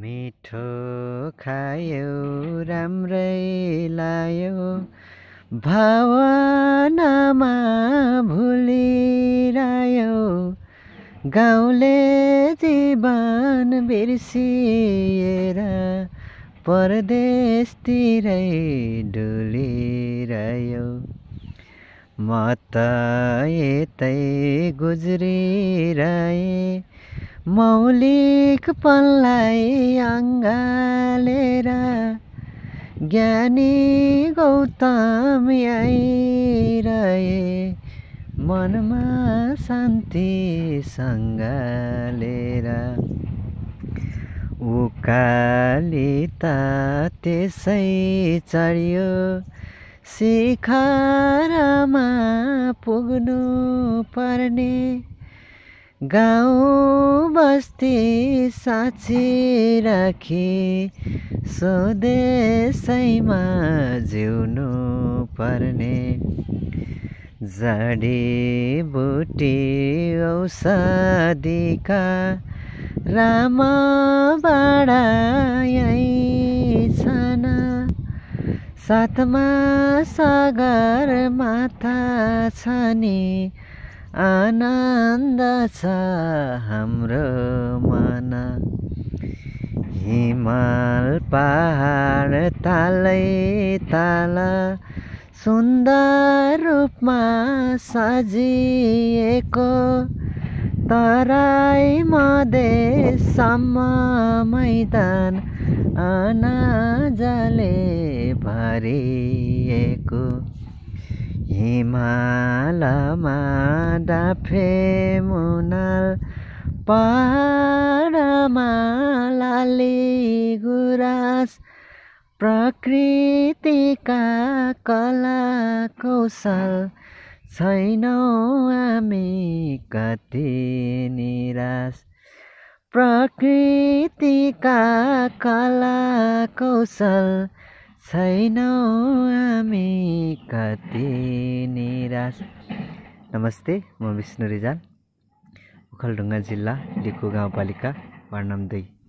मिठो खायो राम्रै लायो भावनामा भुलिरह्यो गाउँले जीवन बिर्सिएर परदेशतिरै डुलिरह्यो म त यतै गुज्रिरहेँ मौलिक पनलाई अङ्गालेर ज्ञानी गौतम आइरहे मनमा शान्ति सङ्गालेर उकाली त त्यसै चढियो शिखरमा पुग्नु पर्ने गाउँ बस्ती साँची राखी स्वदेशैमा जिउनु पर्ने जडीबुटी औषधिका रामबाडा छन् सातमा सागर माता छ नि आनन्द छ हाम्रो मन हिमाल पहाड तालै ताल सुन्दर रूपमा सजिएको तराई मधेसम्म मैदान अनाजले भरिएको हिमालमा डाफे मुनाल पाडमा लाली गुराँस प्रकृतिका कला कौशल छैनौ हामी कति निराश प्रकृतिका कला कौशल छैनौ हामी कति निराश नमस्ते म विष्णु रिजाल ओखलढुङ्गा जिल्ला लिखु गाउँपालिका वार्ड नम्बर दुई